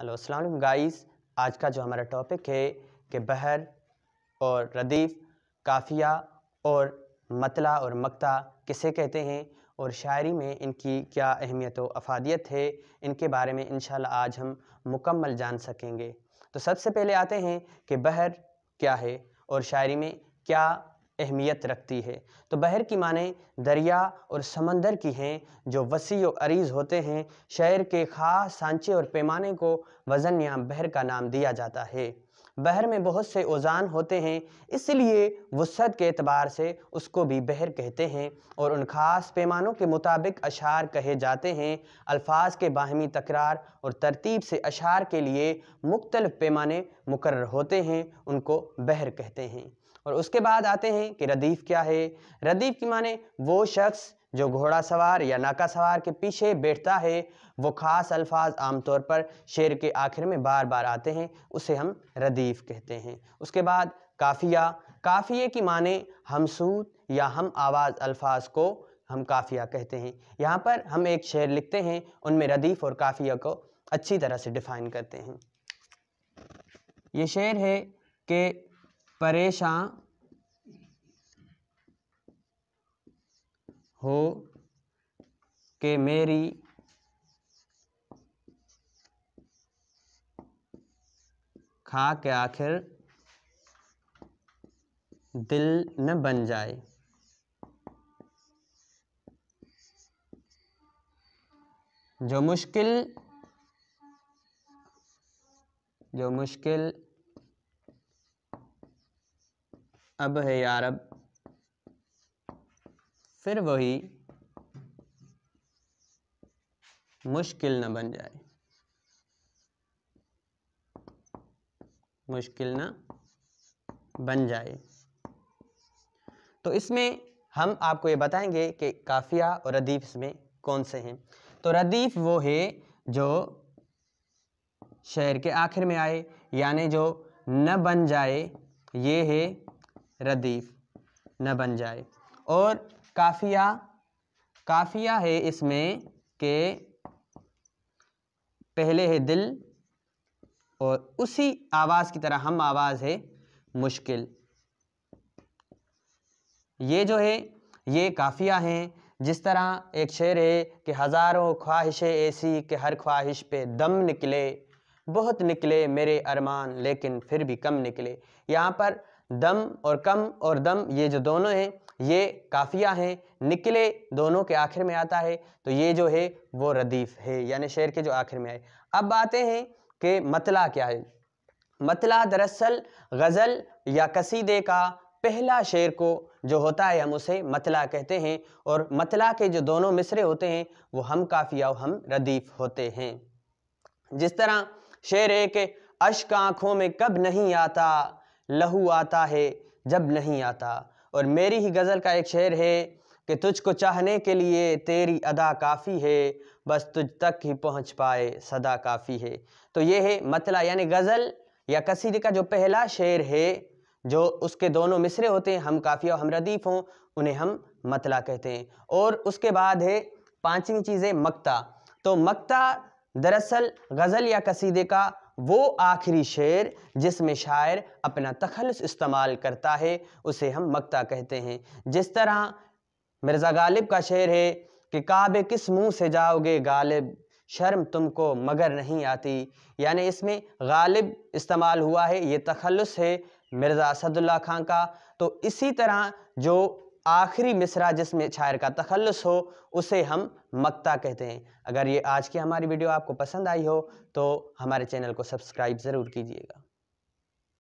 hello अस्सलाम guys आज का जो हमारा टॉपिक है कि बहर और रदीफ़ काफिया और मतला और मक्ता किसे कहते हैं और शायरी में इनकी क्या अहमियत व अफादियत है इनके बारे में इन आज हम मुकम्मल जान सकेंगे तो सबसे पहले आते हैं कि बहर क्या है और शायरी में क्या अहमियत रखती है तो बहर की माने दरिया और समंदर की हैं जो वसी व अरीज़ होते हैं शहर के ख़ास सांचे और पैमाने को वज़न या बहर का नाम दिया जाता है बहर में बहुत से ओजान होते हैं इसलिए वसत के अतबार से उसको भी बहर कहते हैं और उन ख़ास पैमानों के मुताबिक अशार कहे जाते हैं अल्फाज के बाहमी तकरार और तरतीब से अशार के लिए मुख्तल पैमाने मुकर होते हैं उनको बहर कहते हैं और उसके बाद आते हैं कि रदीफ़ क्या है रदीफ़ की माने वो शख्स जो घोड़ा सवार या नाका सवार के पीछे बैठता है वो ख़ास अल्फाज आमतौर पर शेर के आखिर में बार बार आते हैं उसे हम रदीफ़ कहते हैं उसके बाद काफ़िया काफ़िए की माने हमसूद या हम आवाज़ अल्फाज को हम काफ़िया कहते हैं यहाँ पर हम एक शेर लिखते हैं उनमें रदीफ़ और काफ़िया को अच्छी तरह से डिफ़ाइन करते हैं ये शेर है कि परेशान हो के मेरी खा के आखिर दिल न बन जाए जो मुश्किल जो मुश्किल अब है यार अब फिर वही मुश्किल न बन जाए मुश्किल ना बन जाए तो इसमें हम आपको ये बताएंगे कि काफिया और रदीफ इसमें कौन से हैं तो रदीफ वो है जो शेर के आखिर में आए यानि जो न बन जाए ये है रदीफ़ न बन जाए और काफिया काफिया है इसमें के पहले है दिल और उसी आवाज़ की तरह हम आवाज़ है मुश्किल ये जो है ये काफिया हैं जिस तरह एक शेर है कि हज़ारों ख्वाहिशें ऐसी कि हर ख्वाहिश पे दम निकले बहुत निकले मेरे अरमान लेकिन फिर भी कम निकले यहाँ पर दम और कम और दम ये जो दोनों हैं ये काफिया हैं निकले दोनों के आखिर में आता है तो ये जो है वो रदीफ़ है यानी शेर के जो आखिर में आए अब आते हैं कि मतला क्या है मतला दरअसल गज़ल या कसीदे का पहला शेर को जो होता है हम उसे मतला कहते हैं और मतला के जो दोनों मिसरे होते हैं वो हम काफिया और हम रदीफ़ होते हैं जिस तरह शेर एक अश्क आँखों में कब नहीं आता लहू आता है जब नहीं आता और मेरी ही गज़ल का एक शेर है कि तुझको चाहने के लिए तेरी अदा काफ़ी है बस तुझ तक ही पहुंच पाए सदा काफ़ी है तो ये है मतला यानी गज़ल या कसीद का जो पहला शेर है जो उसके दोनों मिसरे होते हैं हम काफ़ी और हम रदीफ़ हों उन्हें हम मतला कहते हैं और उसके बाद है पाँचवीं चीज़ है मक्ता तो मक्ता दरअसल गज़ल या कसीदे का वो आखिरी शेर जिसमें शायर अपना तखलस इस्तेमाल करता है उसे हम मक्ता कहते हैं जिस तरह मिर्ज़ा गालिब का शेर है कि काबे किस मुंह से जाओगे गालिब शर्म तुमको मगर नहीं आती यानी इसमें गालिब इस्तेमाल हुआ है ये तखलस है मिर्ज़ा असदुल्ला खां का तो इसी तरह जो आखिरी मिसरा जिसमें शायर का तखलस हो उसे हम मक्ता कहते हैं अगर ये आज की हमारी वीडियो आपको पसंद आई हो तो हमारे चैनल को सब्सक्राइब ज़रूर कीजिएगा